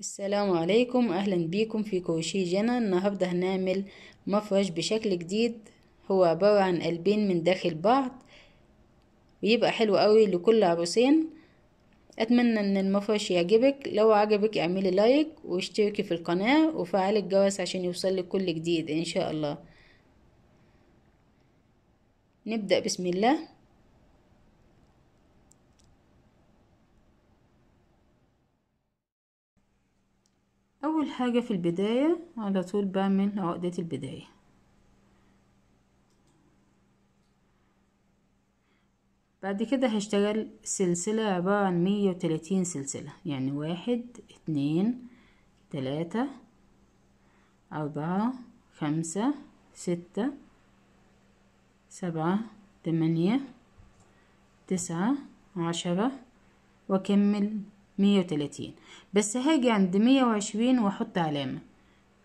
السلام عليكم اهلا بيكم في كوشي جنا النهارده هنعمل مفرش بشكل جديد هو عبارة عن قلبين من داخل بعض بيبقى حلو قوي لكل عروسين اتمنى ان المفرش يعجبك لو عجبك اعملي لايك واشتركي في القناة وفعلي الجرس عشان يوصلك كل جديد ان شاء الله نبدأ بسم الله اول حاجة في البداية على طول بعمل عقدة البداية بعد كده هشتغل سلسلة عبارة عن مية وتلاتين سلسلة يعني واحد اتنين تلاتة أربعة خمسة ستة سبعة تمانية تسعة عشرة وأكمل مية وتلاتين بس هاجي عند مية وعشرين واحط علامة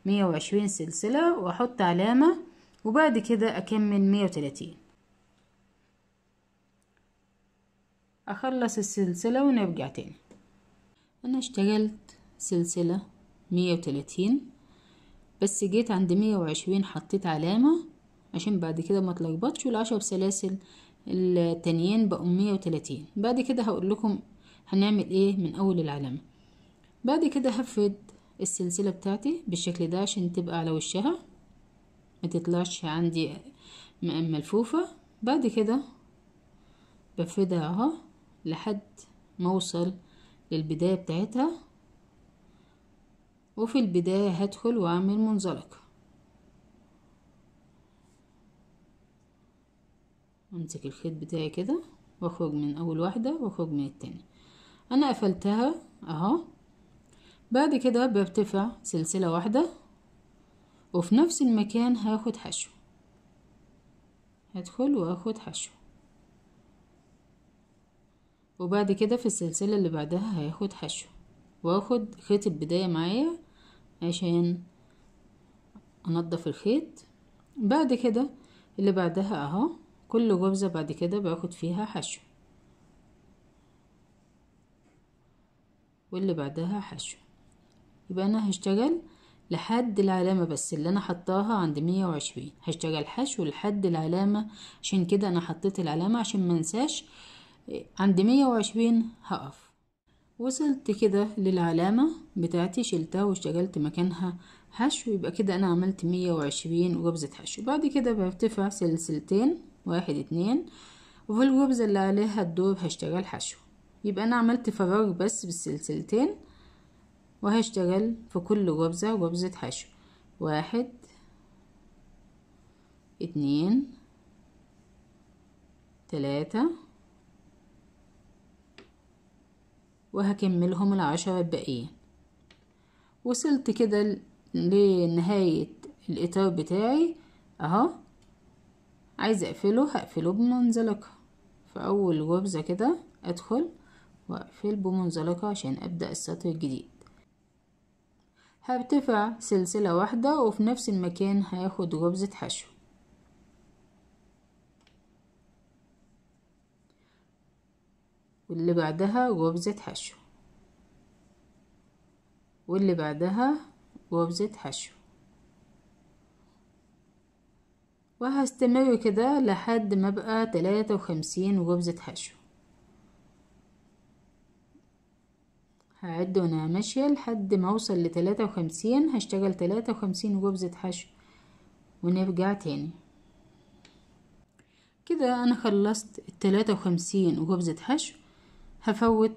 مية وعشرين سلسلة واحط علامة وبعد كده اكمل مية وتلاتين اخلص السلسلة ونرجع تاني انا اشتغلت سلسلة مية وتلاتين بس جيت عند مية وعشرين حطيت علامة عشان بعد كده ما تلخبطش والعشر سلاسل التانيين بقوا مية وتلاتين بعد كده هقول لكم هنعمل ايه من اول العلامة بعد كده هفرد السلسلة بتاعتي بالشكل ده عشان تبقى على وشها ما تطلعش عندي ملفوفة بعد كده بفردها اهو لحد ما اوصل للبداية بتاعتها وفي البداية هدخل واعمل منزلق امسك الخيط بتاعي كده واخرج من اول واحدة واخرج من التانية انا قفلتها اهو بعد كده برتفع سلسلة واحدة وفي نفس المكان هاخد حشو هدخل واخد حشو وبعد كده في السلسلة اللي بعدها هاخد حشو واخد خيط البداية معايا عشان انضف الخيط بعد كده اللي بعدها اهو كل غرزة بعد كده باخد فيها حشو واللي بعدها حشو يبقى انا هشتغل لحد العلامة بس اللي انا حطاها عند مية وعشرين هشتغل حشو لحد العلامة عشان كده انا حطيت العلامة عشان منساش عند مية وعشرين هقف وصلت كده للعلامة بتاعتي شلتها واشتغلت مكانها حشو يبقى كده انا عملت مية وعشرين غبزة حشو بعد كده برتفع سلسلتين واحد اتنين وفي الغبزة اللي عليها الدور هشتغل حشو يبقى انا عملت فراغ بس بالسلسلتين وهشتغل في كل غبزة غبزة حشو واحد اتنين تلاتة وهكملهم العشرة الباقيين وصلت كده لنهاية الإطار بتاعي أهو عايزة أقفله هقفله بمنزلقة في أول غرزة كده أدخل واقفل بمنزلقة عشان أبدأ السطر الجديد هرتفع سلسلة واحدة وفي نفس المكان هاخد غبزة حشو واللي بعدها غبزة حشو واللي بعدها غبزة حشو وهستمر كده لحد ما بقى تلاتة وخمسين ربزة حشو هعد وانا ماشية لحد ما اوصل لتلاتة وخمسين هشتغل تلاتة وخمسين خبزة حشو ونرجع تاني كده انا خلصت التلاتة وخمسين خبزة حشو هفوت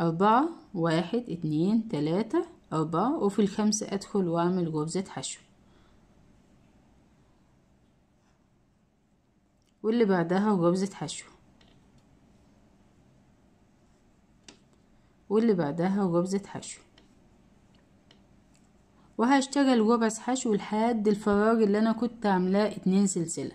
أربعة واحد اتنين تلاتة أربعة وفي الخمسة أدخل وأعمل خبزة حشو واللي بعدها خبزة حشو واللي بعدها جبزة حشو وهشتغل جبس حشو لحد الفراغ اللي انا كنت عاملاه اتنين سلسله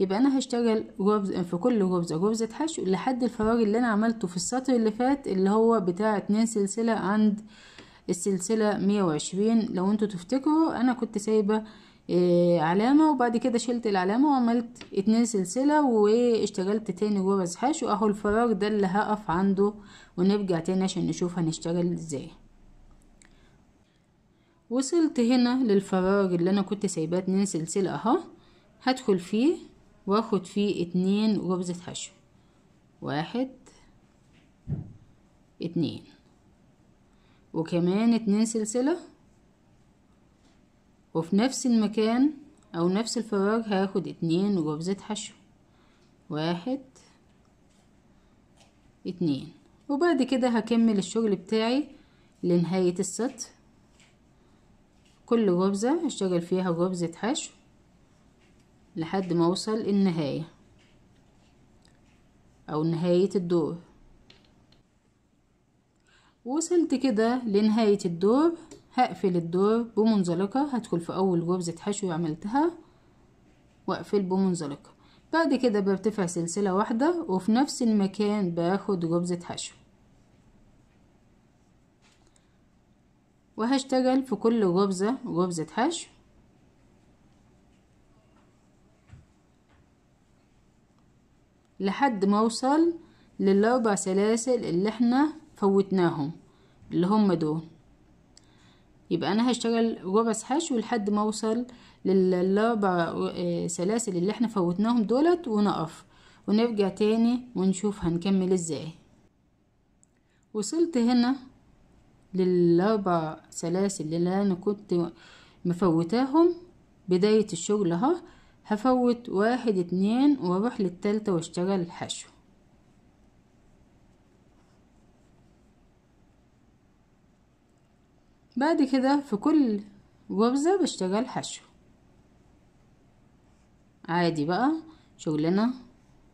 يبقى انا هشتغل جبز في كل جبزه جبزه حشو لحد الفراغ اللي انا عملته في السطر اللي فات اللي هو بتاع اتنين سلسله عند السلسله مية وعشرين لو انتوا تفتكروا انا كنت سايبه آه، علامة وبعد كده شلت العلامة وعملت اتنين سلسلة واشتغلت تاني جوه الحاش واهو الفراغ ده اللي هقف عنده ونرجع تاني عشان نشوف هنشتغل ازاي وصلت هنا للفراغ اللي انا كنت سايباه اتنين سلسلة اهو هدخل فيه واخد فيه اتنين غبزة حشو واحد اتنين وكمان اتنين سلسلة وفي نفس المكان او نفس الفراغ هاخد اتنين غرزة حشو واحد اتنين وبعد كده هكمل الشغل بتاعي لنهاية السطر كل غرزة اشتغل فيها غرزة حشو لحد ما اوصل النهاية او نهاية الدور وصلت كده لنهاية الدور هقفل الدور بمنزلقة هدخل في أول غرزة حشو عملتها وأقفل بمنزلقة بعد كده برتفع سلسلة واحدة وفي نفس المكان باخد غرزة حشو وهشتغل في كل غرزة غرزة حشو لحد ما اوصل للاربع سلاسل اللي احنا فوتناهم اللي هم دول يبقى انا هشتغل ربع حشو لحد ما اوصل للاربع آه، سلاسل اللي احنا فوتناهم دولت ونقف ونرجع تاني ونشوف هنكمل ازاي وصلت هنا للاربع سلاسل اللي انا كنت مفوتاهم بداية الشغل اهو هفوت واحد اتنين واروح للتالتة واشتغل الحشو بعد كده في كل غرزة بشتغل حشو عادي بقى شغلنا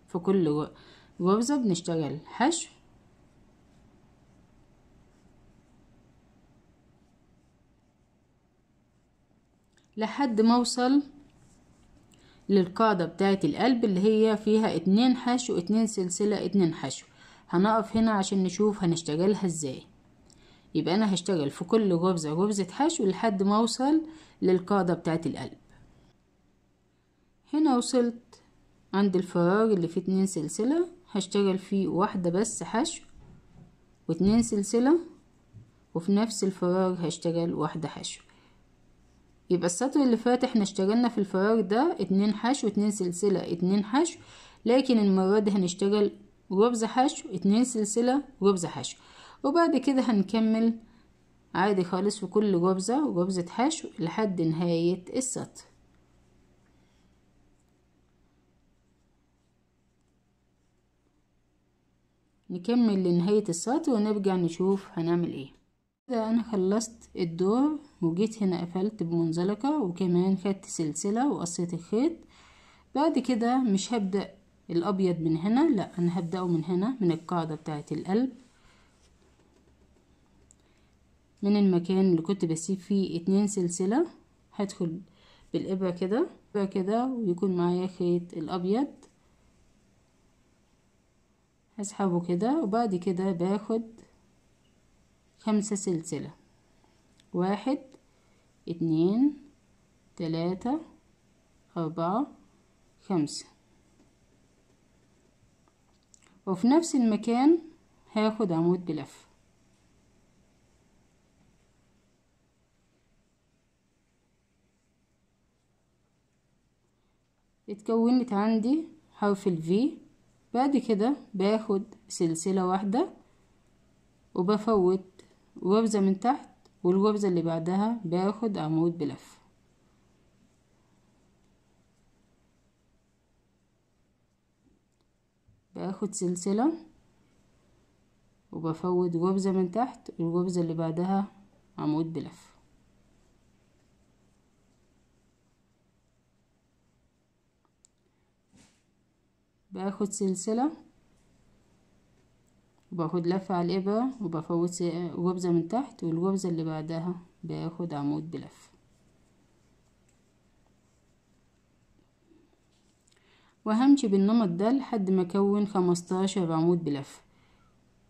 في كل غرزة بنشتغل حشو لحد ما اوصل للقاعدة بتاعة القلب اللي هي فيها اتنين حشو اتنين سلسلة اتنين حشو هنقف هنا عشان نشوف هنشتغلها ازاي يبقى انا هشتغل في كل غرزة غرزة حشو لحد ما اوصل للقاعدة بتاعت القلب هنا وصلت عند الفراغ اللي فيه اتنين سلسلة هشتغل فيه واحدة بس حشو واتنين سلسلة وفي نفس الفراغ هشتغل واحدة حشو يبقى السطر اللي فات احنا اشتغلنا في الفراغ ده اتنين حشو واتنين سلسلة اتنين حشو لكن المرة دي هنشتغل غرزة حشو اتنين سلسلة غرزة حشو وبعد كده هنكمل عادي خالص في كل جبزة وجبزة حشو لحد نهاية السطر نكمل لنهاية السطر ونرجع نشوف هنعمل ايه كده انا خلصت الدور وجيت هنا قفلت بمنزلقة وكمان خدت سلسلة وقصيت الخيط بعد كده مش هبدأ الابيض من هنا لا انا هبدأه من هنا من القاعدة بتاعة القلب من المكان اللي كنت بسيب فيه اتنين سلسلة هدخل بالإبرة كده إبرة كده ويكون معايا خيط الأبيض هسحبه كده وبعد كده باخد خمسة سلسلة واحد اتنين تلاتة أربعة خمسة وفي نفس المكان هاخد عمود بلفه اتكونت عندي حرف ال V بعد كده باخد سلسلة واحدة وبفوت غرزة من تحت والغرزة اللي بعدها باخد عمود بلف باخد سلسلة وبفوت غرزة من تحت والغرزة اللي بعدها عمود بلف باخد سلسلة وباخد لفة على الإبرة وبفوت غبزة من تحت والغبزة اللي بعدها باخد عمود بلفة وهمشي بالنمط ده لحد ما اكون خمستاشر عمود بلفة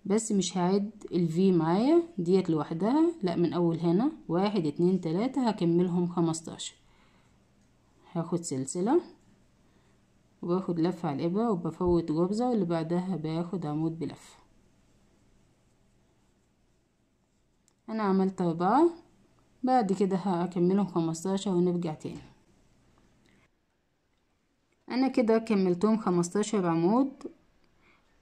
بس مش هعد الفي معايا ديت لوحدها لا من اول هنا واحد اتنين تلاتة هكملهم خمستاشر هاخد سلسلة وباخد لفة على الإبرة وبفوت جبزة واللي بعدها باخد عمود بلفة أنا عملت أربعة بعد كده هكملهم خمستاشر ونرجع تاني أنا كده كملتهم خمستاشر عمود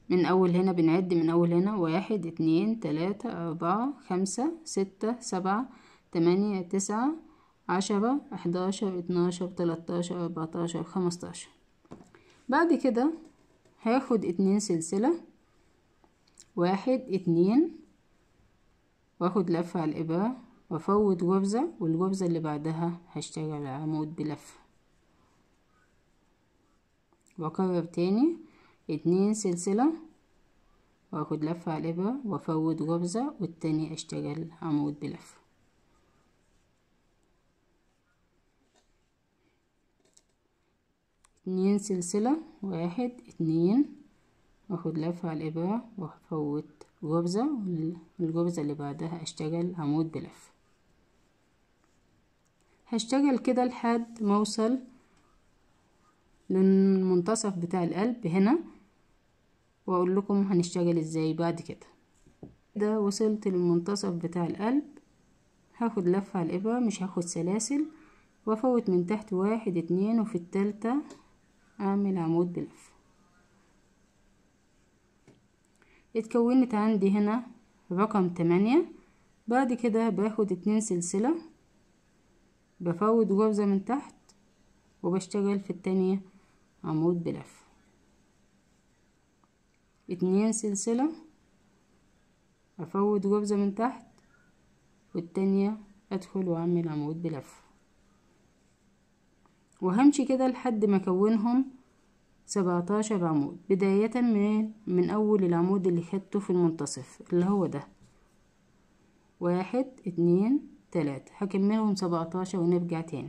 من أول هنا بنعد من أول هنا واحد اتنين تلاتة أربعة خمسة ستة سبعة تمانية تسعة عشرة احداشر اتناشر تلاتاشر أربعتاشر خمستاشر بعد كده هاخد اتنين سلسلة واحد اتنين واخد لفة على الإبرة وافوت جوبزة والجوبزة اللي بعدها هشتغل عمود بلفة واكرر تاني اتنين سلسلة واخد لفة على الإبرة وافوت جوبزة والتاني اشتغل عمود بلفة اتنين سلسلة واحد اتنين واخد لفة على الإبرة وافوت جبزة والجبزة اللي بعدها اشتغل عمود بلفة هشتغل كده لحد ما اوصل للمنتصف بتاع القلب هنا واقول لكم هنشتغل ازاي بعد كده ده وصلت للمنتصف بتاع القلب هاخد لفة على الإبرة مش هاخد سلاسل وافوت من تحت واحد اتنين وفي التالتة اعمل عمود بلف اتكونت عندي هنا رقم تمانية بعد كده باخد اتنين سلسلة بفوت غرزة من تحت وبشتغل في التانية عمود بلف اتنين سلسلة افوت غرزة من تحت والتانية ادخل واعمل عمود بلف وهمشي كده لحد ما اكونهم سبعتاشر عمود بداية من من اول العمود اللي خدته في المنتصف اللي هو ده واحد اتنين تلاتة هكملهم سبعتاشر ونرجع تاني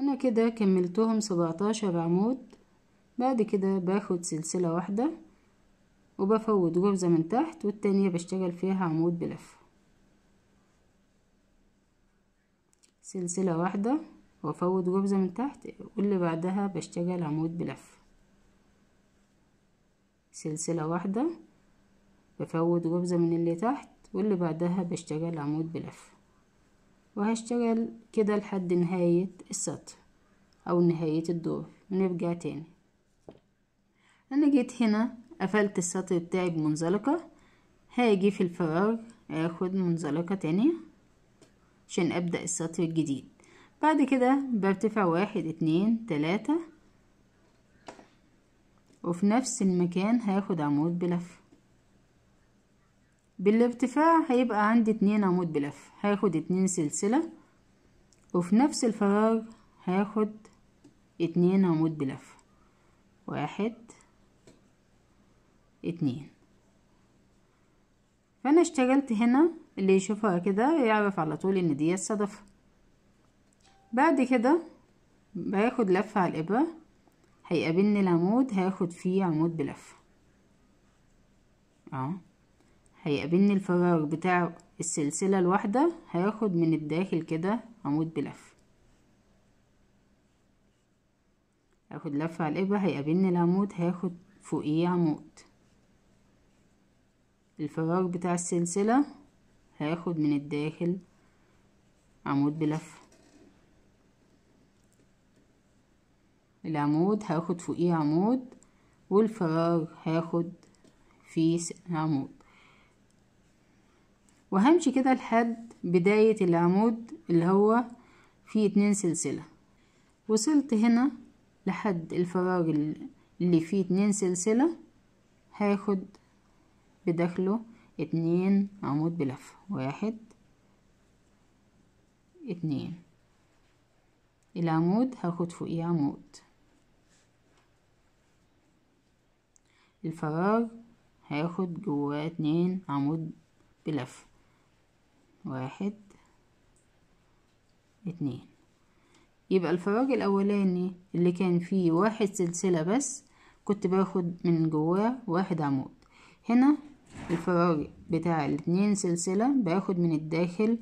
انا كده كملتهم سبعتاشر عمود بعد كده باخد سلسلة واحدة وبفوت غرزة من تحت والتانية بشتغل فيها عمود بلفه سلسلة واحدة وافوت جبزة من تحت واللي بعدها بشتغل عمود بلفة سلسلة واحدة بفوت جبزة من اللي تحت واللي بعدها بشتغل عمود بلفة وهشتغل كده لحد نهاية السطر أو نهاية الدور ونرجع تاني أنا جيت هنا قفلت السطر بتاعي بمنزلقة هاجي في الفراغ اخد منزلقة تانية عشان أبدأ السطر الجديد بعد كده برتفع واحد اتنين تلاتة وفي نفس المكان هاخد عمود بلف بالارتفاع هيبقى عندي اتنين عمود بلف هاخد اتنين سلسلة وفي نفس الفراغ هاخد اتنين عمود بلف واحد اتنين فانا اشتغلت هنا اللي يشوفها كده يعرف على طول ان دي الصدفة بعد كده باخد لفة على الإبرة هيقابلني العمود هاخد فيه عمود بلفة اه هيقابلني الفراغ بتاع السلسلة الواحدة هاخد من الداخل كده عمود بلفة هاخد لفة على الإبرة هيقابلني العمود هاخد فوقيه عمود الفراغ بتاع السلسلة هاخد من الداخل عمود بلفة العمود هاخد فوقيه عمود والفراغ هاخد فيه عمود وهمشي كده لحد بداية العمود اللي هو فيه اتنين سلسلة وصلت هنا لحد الفراغ اللي فيه اتنين سلسلة هاخد بداخله اتنين عمود بلفة واحد اتنين العمود هاخد فوقيه عمود الفراغ هاخد جواه اتنين عمود بلفة واحد اتنين يبقى الفراغ الاولاني اللي كان فيه واحد سلسلة بس كنت باخد من جواه واحد عمود هنا الفراغ بتاع الاتنين سلسلة باخد من الداخل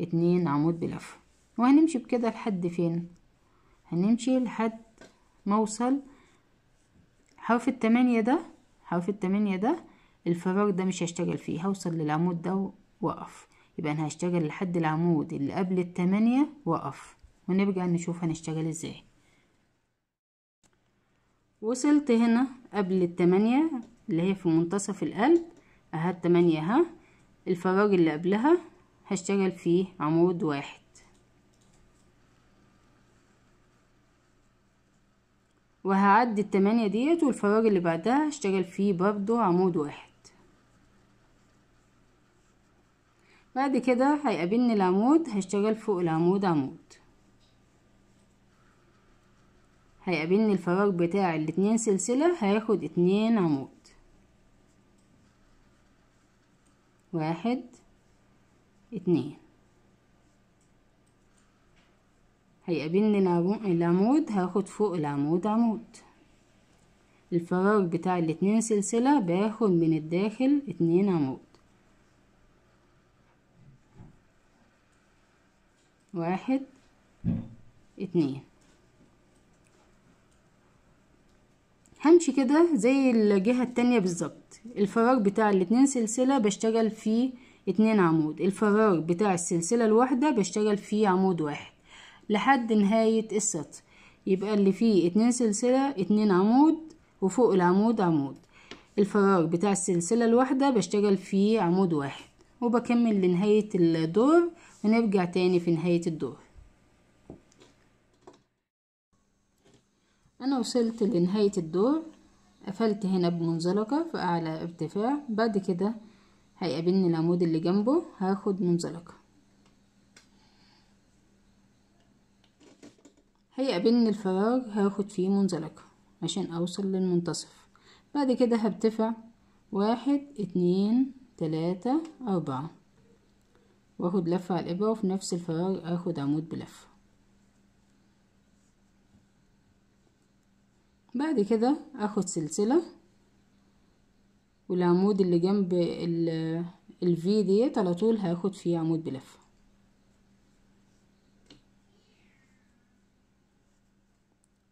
اتنين عمود بلفة وهنمشي بكده لحد فين هنمشي لحد ما اوصل حرف التمانية ده حرف التمانية ده الفراغ ده مش هشتغل فيه هوصل للعمود ده وقف يبقى انا هشتغل لحد العمود اللي قبل التمانية وقف ونرجع نشوف هنشتغل ازاي وصلت هنا قبل التمانية اللي هي في منتصف القلب اهات تمانية ها الفراغ اللي قبلها هشتغل فيه عمود واحد وهعدي التمانية ديت والفراغ اللي بعدها هشتغل فيه برضو عمود واحد بعد كده هيقابلني العمود هشتغل فوق العمود عمود هيقابلني الفراغ بتاع الاتنين سلسلة هياخد اتنين عمود واحد اتنين هيقابلني العمود هاخد فوق العمود عمود الفراغ بتاع الاتنين سلسلة باخد من الداخل اتنين عمود واحد اتنين همشي كده زي الجهة التانية بالظبط الفراغ بتاع الاتنين سلسلة بشتغل فيه اتنين عمود الفراغ بتاع السلسلة الواحدة بشتغل فيه عمود واحد لحد نهاية السطر يبقى اللي فيه اتنين سلسلة اتنين عمود وفوق العمود عمود الفراغ بتاع السلسلة الواحدة بشتغل فيه عمود واحد وبكمل لنهاية الدور ونرجع تاني في نهاية الدور انا وصلت لنهاية الدور قفلت هنا بمنزلقة في أعلى ارتفاع بعد كده هيقابلني العمود اللي جنبه هاخد منزلقة هيقابلني الفراغ هاخد فيه منزلقة عشان أوصل للمنتصف بعد كده هرتفع واحد اتنين تلاتة أربعة واخد لفة على الإبرة وفي نفس الفراغ اخد عمود بلفة بعد كده اخد سلسلة والعمود اللي جنب الفي ديت على طول هاخد فيه عمود بلفه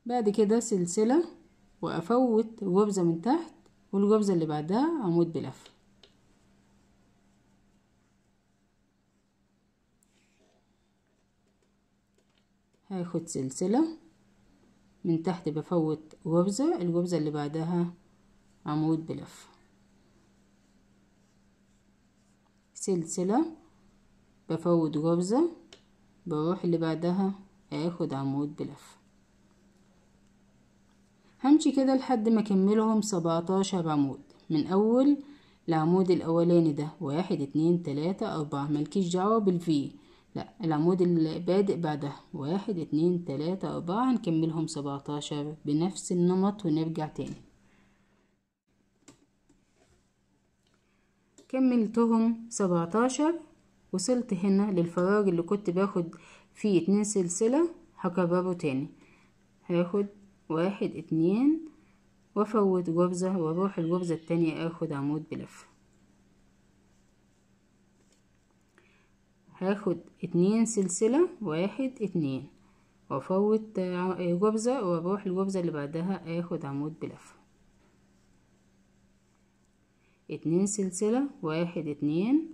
بعد كده سلسلة وافوت جبزة من تحت والجبزة اللي بعدها عمود بلفه هاخد سلسلة من تحت بفوت غبزة الغبزة اللي بعدها عمود بلف سلسلة بفوت غبزة بروح اللي بعدها اخد عمود بلف همشي كده لحد ما اكملهم سبعتاشر عمود من اول العمود الاولاني ده واحد اتنين تلاتة اربعة ملكيش دعوة بالفي لا العمود اللي بادئ بعدها واحد اتنين تلاتة أربعة هنكملهم سبعتاشر بنفس النمط ونرجع تاني كملتهم سبعتاشر وصلت هنا للفراغ اللي كنت باخد فيه اتنين سلسلة هكرره تاني هاخد واحد اتنين وافوت جبزة واروح الجبزة التانية اخد عمود بلفه هاخد اتنين سلسلة واحد اتنين وافوت آه، جبزة واروح الجبزة اللي بعدها اخد عمود بلفة اتنين سلسلة واحد اتنين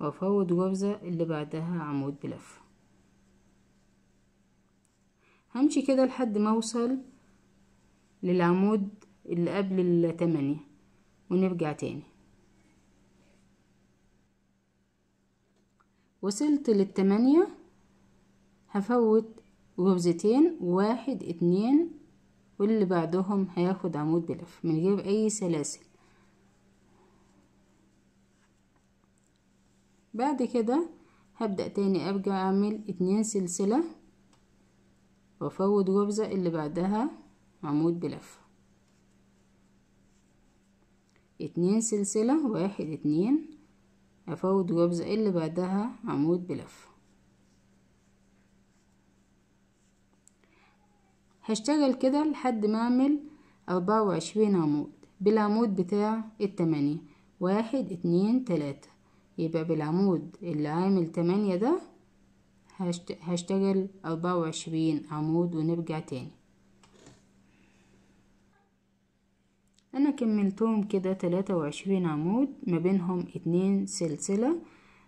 وافوت جبزة اللي بعدها عمود بلفة همشي كده لحد ما اوصل للعمود اللي قبل التمانية ونرجع تاني وصلت للتمانية هفوت جوزتين واحد اتنين واللي بعدهم هياخد عمود بلف من غير اي سلاسل بعد كده هبدأ تاني ارجع اعمل اتنين سلسلة وافوت جوزة اللي بعدها عمود بلفه اتنين سلسلة واحد اتنين أفوت وأبدأ اللي بعدها عمود بلفة هشتغل كده لحد ما أعمل أربعة وعشرين عمود بالعمود بتاع التمانية واحد اتنين تلاتة يبقى بالعمود اللي عامل تمانية ده هشتغل أربعة وعشرين عمود ونرجع تاني انا كملتهم كده تلاتة وعشرين عمود ما بينهم اتنين سلسلة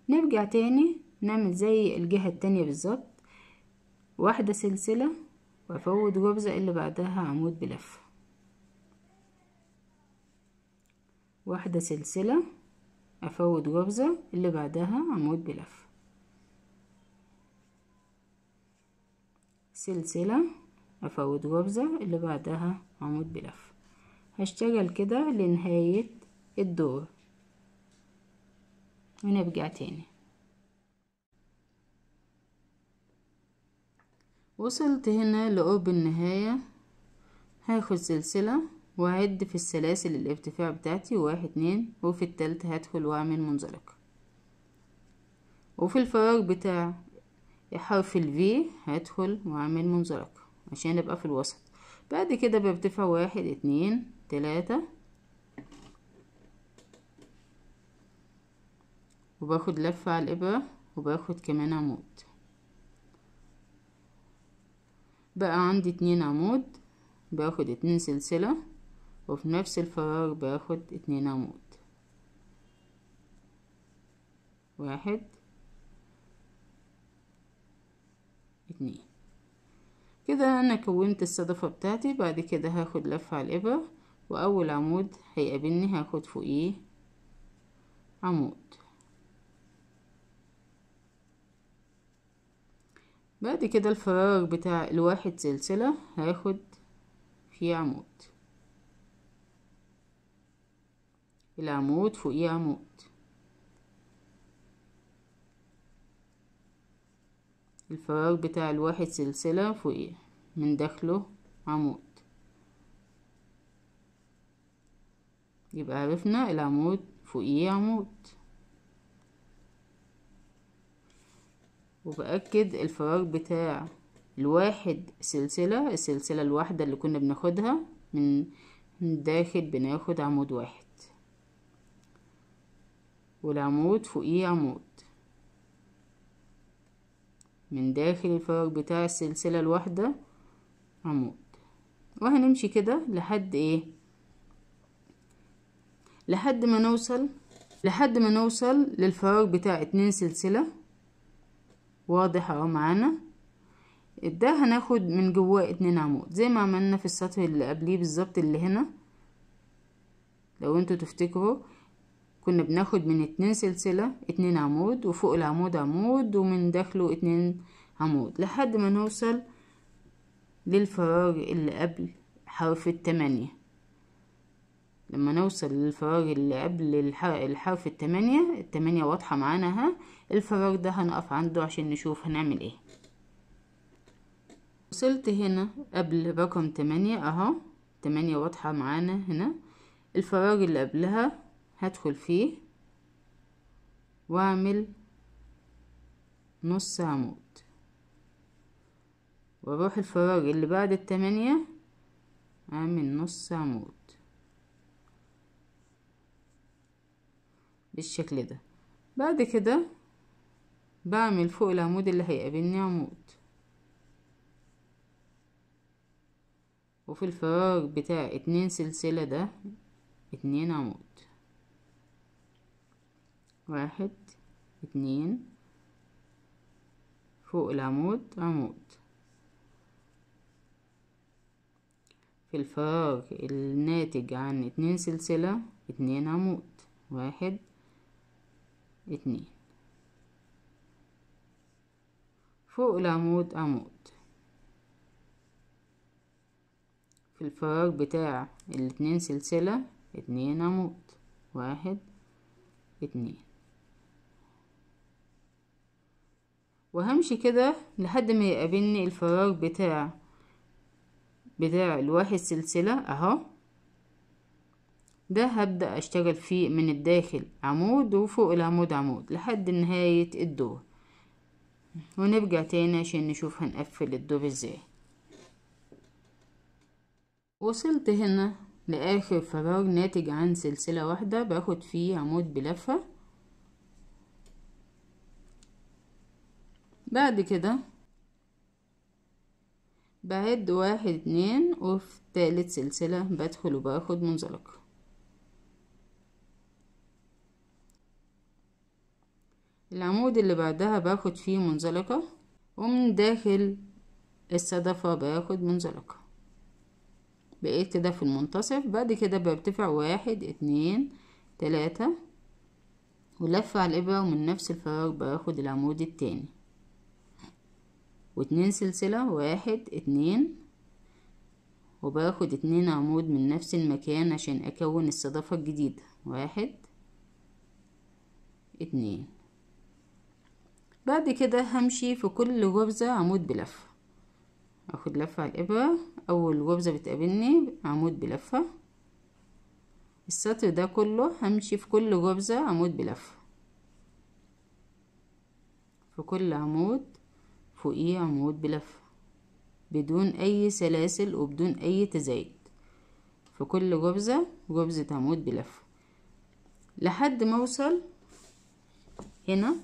نرجع تاني نعمل زي الجهة التانية بالظبط واحدة سلسلة وافوت غرزة اللي بعدها عمود بلفة واحدة سلسلة افوت غرزة اللي بعدها عمود بلفة سلسلة افوت غرزة اللي بعدها عمود بلفة هشتغل كده لنهاية الدور ونرجع تاني وصلت هنا لقرب النهاية هاخد سلسلة وهعد في السلاسل الارتفاع بتاعتي واحد اتنين وفي التالتة هدخل واعمل منزلق وفي الفراغ بتاع حرف V هدخل واعمل منزلق عشان ابقى في الوسط بعد كده برتفع واحد اتنين تلاتة وباخد لفة على الإبرة وباخد كمان عمود بقى عندي اتنين عمود باخد اتنين سلسلة وفي نفس الفراغ باخد اتنين عمود واحد اتنين كده انا كونت الصدفة بتاعتي بعد كده هاخد لفة على الإبرة واول عمود هيقابلني هاخد فوقيه عمود بعد كده الفراغ بتاع الواحد سلسلة هاخد فيه عمود العمود فوقيه عمود الفراغ بتاع الواحد سلسلة فوقيه من داخله عمود يبقى عرفنا العمود فوقيه عمود وبأكد الفراغ بتاع الواحد سلسلة السلسلة الواحدة اللي كنا بناخدها من داخل بناخد عمود واحد والعمود فوقيه عمود من داخل الفراغ بتاع السلسلة الواحدة عمود وهنمشي كده لحد ايه لحد ما نوصل لحد ما نوصل للفراغ بتاع اتنين سلسلة واضح اهو معانا ده هناخد من جواه اتنين عمود زي ما عملنا في السطر اللي قبليه بالظبط اللي هنا لو انتوا تفتكروا كنا بناخد من اتنين سلسلة اتنين عمود وفوق العمود عمود ومن داخله اتنين عمود لحد ما نوصل للفراغ اللي قبل حرف التمانية لما نوصل للفراغ اللي قبل الحرف التمانية التمانية واضحة معانا ها الفراغ ده هنقف عنده عشان نشوف هنعمل ايه وصلت هنا قبل رقم تمانية اهو تمانية واضحة معانا هنا الفراغ اللي قبلها هدخل فيه واعمل نص عمود واروح الفراغ اللي بعد التمانية اعمل نص عمود بالشكل ده بعد كده بعمل فوق العمود اللي هيقابلني عمود وفي الفراغ بتاع اتنين سلسلة ده اتنين عمود واحد اتنين فوق العمود عمود في الفراغ الناتج عن اتنين سلسلة اتنين عمود واحد اتنين فوق العمود عمود في الفراغ بتاع الاتنين سلسلة اتنين عمود واحد اتنين وهمشي كده لحد ما يقابلني الفراغ بتاع بتاع الواحد سلسلة اهو ده هبدأ أشتغل فيه من الداخل عمود وفوق العمود عمود لحد نهاية الدور ونرجع تاني عشان نشوف هنقفل الدور ازاي وصلت هنا لآخر فراغ ناتج عن سلسلة واحدة باخد فيه عمود بلفة بعد كده بعد واحد اتنين وفي تالت سلسلة بدخل وباخد منزلقة العمود اللي بعدها باخد فيه منزلقة ومن داخل الصدفة باخد منزلقة بقيت كده في المنتصف بعد كده برتفع واحد اتنين تلاتة ولف على الإبرة ومن نفس الفراغ باخد العمود التاني واتنين سلسلة واحد اتنين وباخد اتنين عمود من نفس المكان عشان أكون الصدفة الجديدة واحد اتنين بعد كده همشي في كل غبزة عمود بلفة اخد لفة على الابرة اول غبزة بتقابلني عمود بلفة السطر ده كله همشي في كل غبزة عمود بلفة في كل عمود فوقيه عمود بلفة بدون اي سلاسل وبدون اي تزايد في كل غبزة غبزة عمود بلفة لحد ما اوصل هنا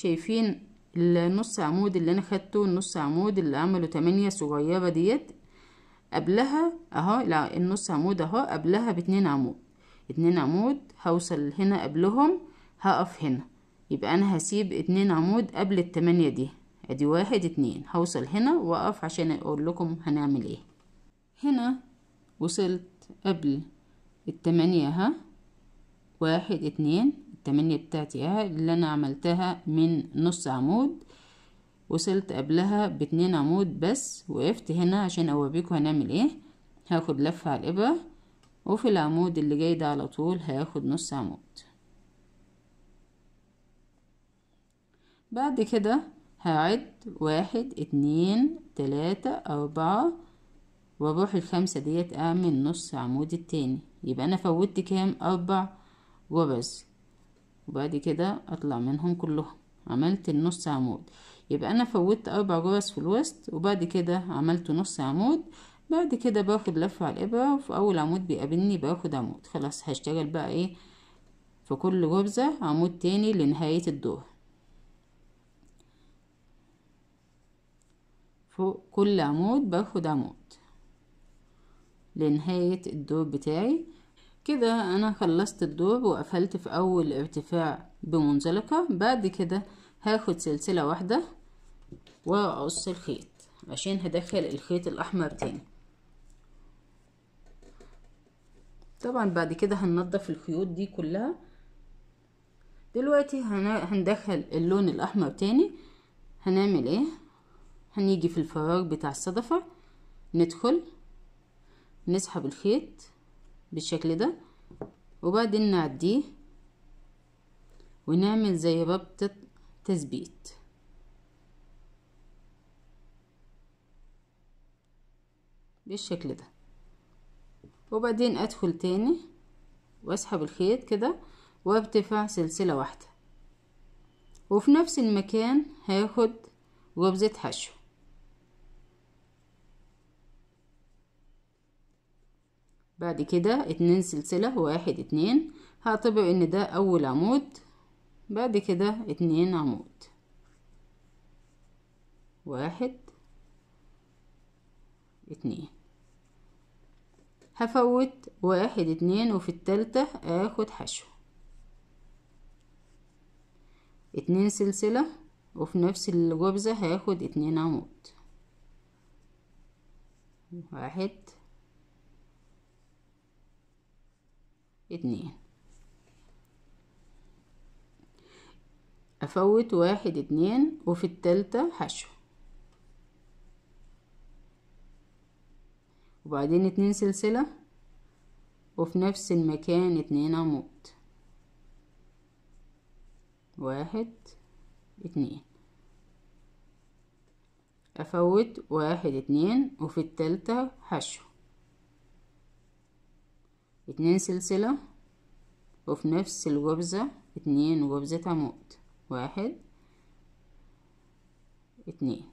شايفين النص عمود اللي انا خدته النص عمود اللي عمله تمانية صغيرة ديت قبلها اهو لا النص عمود اهو قبلها باتنين عمود اتنين عمود هوصل هنا قبلهم هقف هنا يبقى انا هسيب اتنين عمود قبل التمانية دي ادي واحد اتنين هوصل هنا واقف عشان اقول لكم هنعمل ايه هنا وصلت قبل التمانية ها واحد اتنين التمانية بتاعتي اهي اللي انا عملتها من نص عمود وصلت قبلها باتنين عمود بس وقفت هنا عشان اوريكم هنعمل ايه هاخد لفة على الابرة وفي العمود اللي جاي ده على طول هاخد نص عمود بعد كده هعد واحد اتنين تلاتة اربعة واروح الخمسة ديت اعمل نص عمود التاني يبقى انا فوتت كام اربع غرز وبعد كده اطلع منهم كلهم عملت النص عمود يبقى انا فوتت اربع جرس في الوسط وبعد كده عملت نص عمود بعد كده باخد لفة على الابرة وفي اول عمود بيقابلني باخد عمود خلاص هشتغل بقى ايه في كل غرزة عمود تاني لنهاية الدور فوق كل عمود باخد عمود لنهاية الدور بتاعي كده انا خلصت الدور وقفلت في اول ارتفاع بمنزلقة بعد كده هاخد سلسلة واحدة واقص الخيط عشان هدخل الخيط الاحمر تاني طبعا بعد كده هننظف الخيوط دي كلها دلوقتي هندخل اللون الاحمر تاني هنعمل ايه هنيجي في الفراغ بتاع الصدفة ندخل نسحب الخيط بالشكل ده وبعدين نعديه ونعمل زي ربطة تثبيت بالشكل ده وبعدين ادخل تاني واسحب الخيط كده وارتفع سلسلة واحدة وفي نفس المكان هاخد غرزة حشو بعد كده اتنين سلسلة واحد اتنين هعتبر ان ده اول عمود بعد كده اتنين عمود واحد اتنين هفوت واحد اتنين وفي التالتة اخد حشو اتنين سلسلة وفي نفس الجبزة هاخد اتنين عمود واحد اتنين افوت واحد اتنين وفي التالتة حشو وبعدين اتنين سلسلة وفي نفس المكان اتنين عمود واحد اتنين افوت واحد اتنين وفي التالتة حشو اتنين سلسلة وفي نفس الغرزة اتنين وبزة عمود واحد اتنين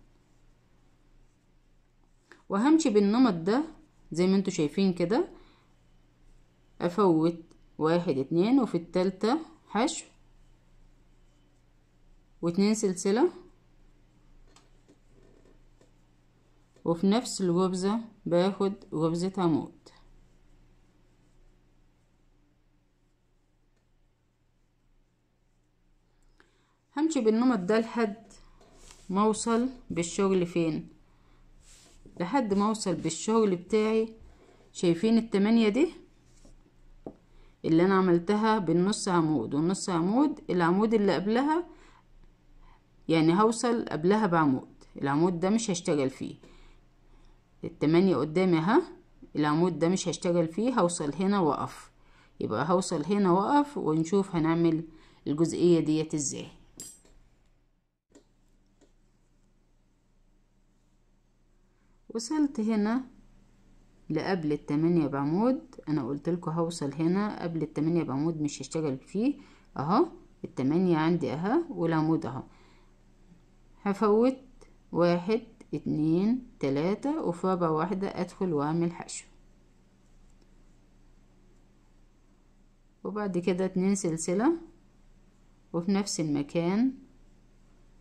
وهمشي بالنمط ده زي ما انتوا شايفين كده افوت واحد اتنين وفي التالتة حشو واتنين سلسلة وفي نفس الغرزة باخد وبزة عمود همشي بالنمط ده لحد ما اوصل بالشغل فين لحد ما اوصل بالشغل بتاعي شايفين التمانية دي اللي انا عملتها بالنص عمود والنص عمود العمود اللي قبلها يعني هوصل قبلها بعمود العمود ده مش هشتغل فيه التمانية قدامي اهي العمود ده مش هشتغل فيه هوصل هنا واقف يبقى هوصل هنا واقف ونشوف هنعمل الجزئية ديت ازاي وصلت هنا لقبل التمانية بعمود انا قلت لكم هوصل هنا قبل التمانية بعمود مش هشتغل فيه اهو التمانية عندي اهو والعمود اهو هفوت واحد اتنين تلاتة وفي رابع واحدة ادخل واعمل حشو وبعد كده اتنين سلسلة وفي نفس المكان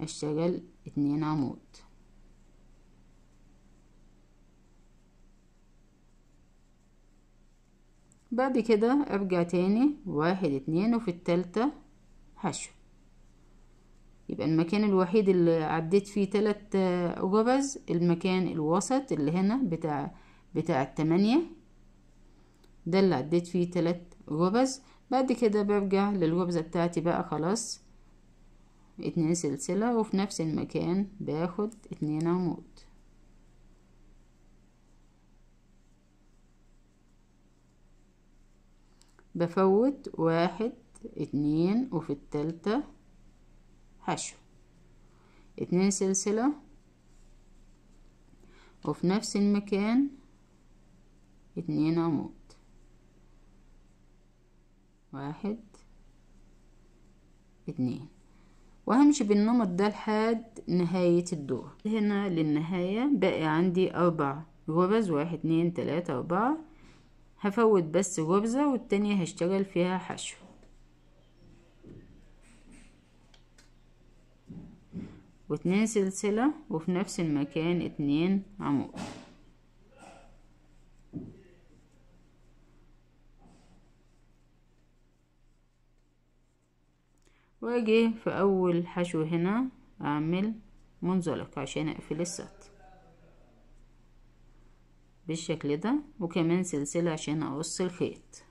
اشتغل اتنين عمود بعد كده ارجع تاني واحد اتنين وفي التالتة حشو يبقى المكان الوحيد اللي عديت فيه تلات جبز المكان الوسط اللي هنا بتاع بتاع التمانية ده اللي عديت فيه تلات جبز بعد كده برجع للجبزة بتاعتي بقى خلاص اتنين سلسلة وفي نفس المكان باخد اتنين عمود بفوت واحد اتنين وفي التالتة حشو اتنين سلسلة وفي نفس المكان اتنين عمود واحد اتنين وهمشي بالنمط ده لحد نهاية الدور هنا للنهاية باقي عندي اربع غرز واحد اتنين تلاتة أربعة هفوت بس غرزة والتانية هشتغل فيها حشو واتنين سلسلة وفي نفس المكان اتنين عمود واجي في اول حشو هنا اعمل منزلق عشان اقفل السطر بالشكل ده وكمان سلسلة عشان اقص الخيط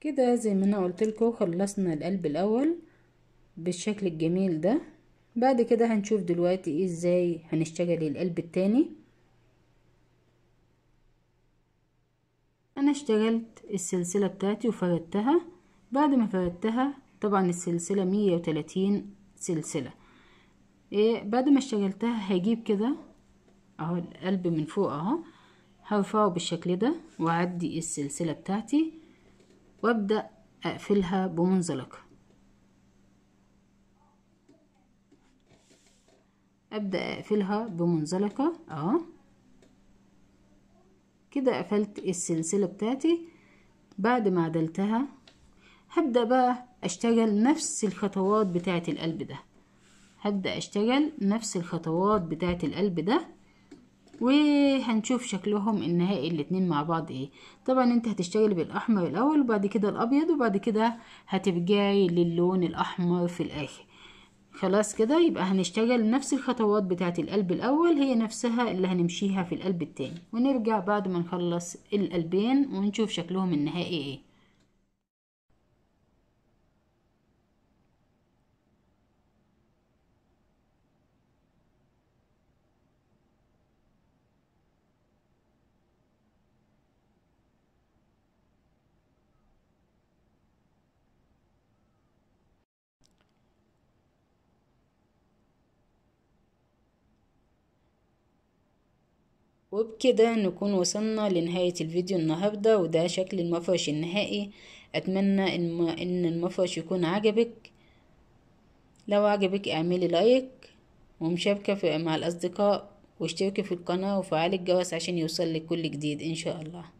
كده زي ما انا قلت لكم خلصنا القلب الاول بالشكل الجميل ده بعد كده هنشوف دلوقتي ازاي هنشتغل القلب التاني انا اشتغلت السلسلة بتاعتي وفردتها بعد ما فردتها طبعا السلسلة مية وتلاتين سلسلة ايه بعد ما اشتغلتها هجيب كده اهو القلب من فوق اهو هرفعه بالشكل ده واعدي السلسلة بتاعتي وابدأ اقفلها بمنزلقة ابدأ اقفلها بمنزلقة اهو كده قفلت السلسلة بتاعتي بعد ما عدلتها هبدأ بقى أشتغل نفس الخطوات بتاعة القلب ده هبدأ أشتغل نفس الخطوات بتاعة القلب ده وهنشوف شكلهم النهائي الاتنين مع بعض ايه طبعا انت هتشتغل بالاحمر الاول وبعد كده الابيض وبعد كده هترجعي للون الاحمر في الاخر خلاص كده يبقى هنشتغل نفس الخطوات بتاعة القلب الأول هي نفسها اللي هنمشيها في القلب التاني ونرجع بعد ما نخلص القلبين ونشوف شكلهم النهائي ايه وبكده نكون وصلنا لنهاية الفيديو النهاردة وده شكل المفرش النهائي أتمنى إن المفرش يكون عجبك لو عجبك اعملي لايك ومشاركة مع الأصدقاء واشتركي في القناة وفعلي الجرس عشان يوصل لكل جديد إن شاء الله